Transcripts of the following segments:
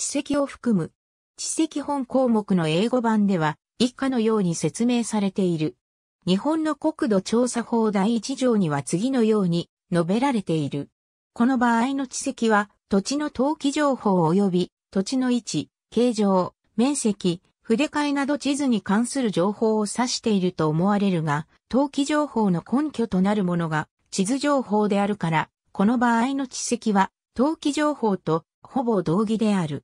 地識を含む。知識本項目の英語版では、以下のように説明されている。日本の国土調査法第1条には次のように述べられている。この場合の地籍は、土地の登記情報及び土地の位置、形状、面積、筆替えなど地図に関する情報を指していると思われるが、登記情報の根拠となるものが地図情報であるから、この場合の地籍は登記情報とほぼ同義である。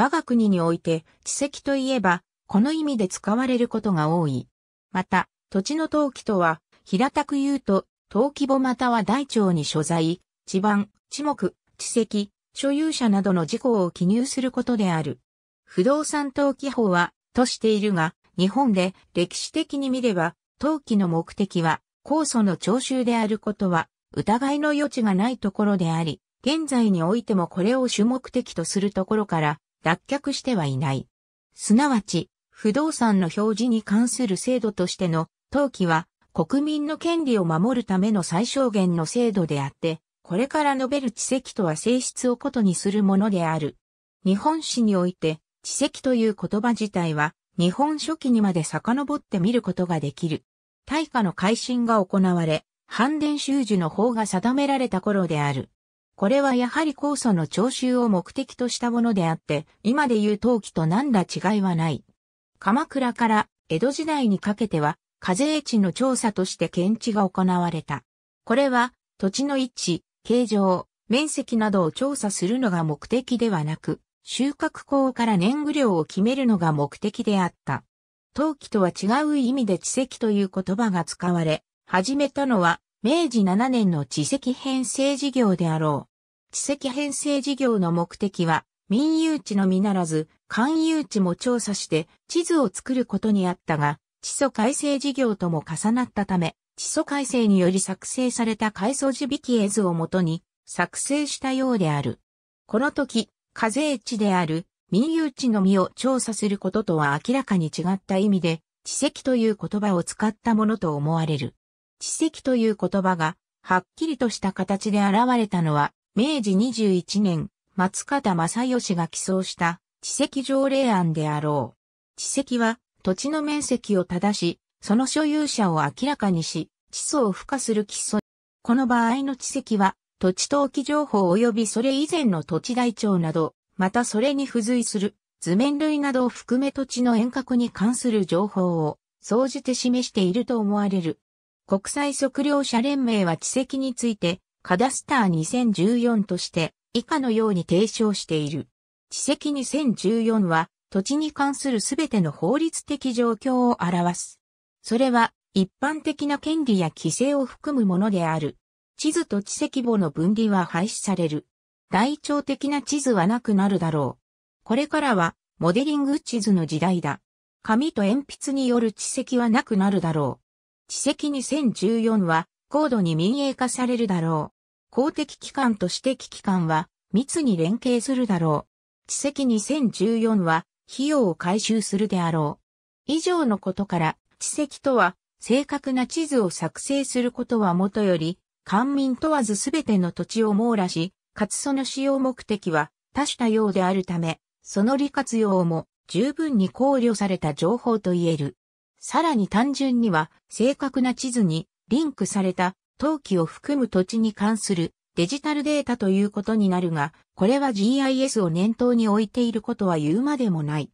我が国において、地籍といえば、この意味で使われることが多い。また、土地の登記とは、平たく言うと、登記簿または大腸に所在、地盤、地目、地籍、所有者などの事項を記入することである。不動産登記法は、としているが、日本で歴史的に見れば、登記の目的は、控訴の徴収であることは、疑いの余地がないところであり、現在においてもこれを主目的とするところから、脱却してはいない。すなわち、不動産の表示に関する制度としての登記は国民の権利を守るための最小限の制度であって、これから述べる知識とは性質を異にするものである。日本史において、知識という言葉自体は、日本初期にまで遡って見ることができる。大化の改新が行われ、反伝修樹の法が定められた頃である。これはやはり酵素の徴収を目的としたものであって、今でいう陶器と何ら違いはない。鎌倉から江戸時代にかけては、課税地の調査として検知が行われた。これは、土地の位置、形状、面積などを調査するのが目的ではなく、収穫口から年貢量を決めるのが目的であった。陶器とは違う意味で地籍という言葉が使われ、始めたのは明治7年の地籍編成事業であろう。地籍編成事業の目的は、民有地のみならず、官有地も調査して地図を作ることにあったが、地租改正事業とも重なったため、地租改正により作成された改装地引き絵図をもとに作成したようである。この時、課税地である民有地のみを調査することとは明らかに違った意味で、地籍という言葉を使ったものと思われる。地籍という言葉がはっきりとした形で現れたのは明治21年、松方正義が起草した地籍条例案であろう。地籍は土地の面積を正し、その所有者を明らかにし、地層を付加する基礎。この場合の地籍は、土地登記情報及びそれ以前の土地台帳など、またそれに付随する図面類などを含め土地の遠隔に関する情報を総じて示していると思われる。国際測量者連盟は地籍についてカダスター2014として以下のように提唱している。地籍2014は土地に関するすべての法律的状況を表す。それは一般的な権利や規制を含むものである。地図と地籍簿の分離は廃止される。代表的な地図はなくなるだろう。これからはモデリング地図の時代だ。紙と鉛筆による地籍はなくなるだろう。地籍2014は高度に民営化されるだろう。公的機関と私的機関は密に連携するだろう。知席2014は費用を回収するであろう。以上のことから、知席とは正確な地図を作成することはもとより、官民問わずすべての土地を網羅し、かつその使用目的は多種多様であるため、その利活用も十分に考慮された情報と言える。さらに単純には正確な地図にリンクされた登記を含む土地に関するデジタルデータということになるが、これは GIS を念頭に置いていることは言うまでもない。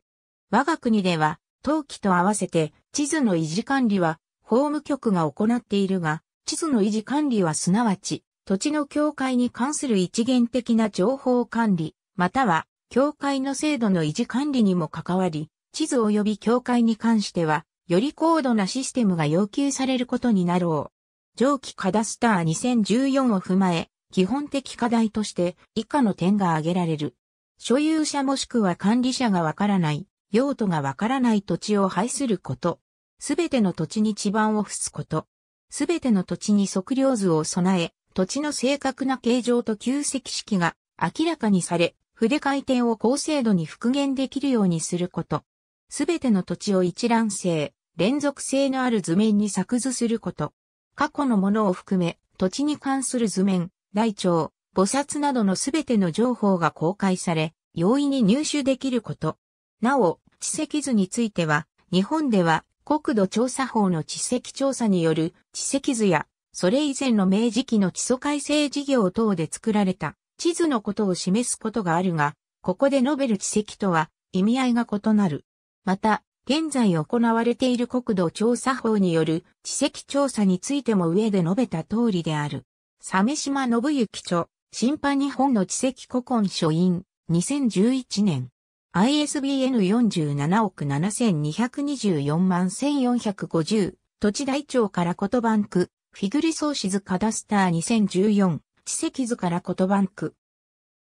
我が国では、登記と合わせて地図の維持管理は法務局が行っているが、地図の維持管理はすなわち、土地の境界に関する一元的な情報管理、または、境界の制度の維持管理にも関わり、地図及び境界に関しては、より高度なシステムが要求されることになろう。上記カダスター2014を踏まえ、基本的課題として以下の点が挙げられる。所有者もしくは管理者がわからない、用途がわからない土地を配すること。すべての土地に地盤を付すこと。すべての土地に測量図を備え、土地の正確な形状と旧跡式が明らかにされ、筆回転を高精度に復元できるようにすること。すべての土地を一覧性、連続性のある図面に作図すること。過去のものを含め、土地に関する図面、台帳、菩薩などのすべての情報が公開され、容易に入手できること。なお、地籍図については、日本では国土調査法の地籍調査による地籍図や、それ以前の明治期の地礎改正事業等で作られた地図のことを示すことがあるが、ここで述べる地籍とは意味合いが異なる。また、現在行われている国土調査法による地籍調査についても上で述べた通りである。鮫島信之著、審判日本の地籍古今書院、2011年。ISBN 47億7224万1450、土地台帳から言バンク、フィグリソーシズカダスター2014、地籍図から言バンク。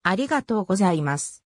ありがとうございます。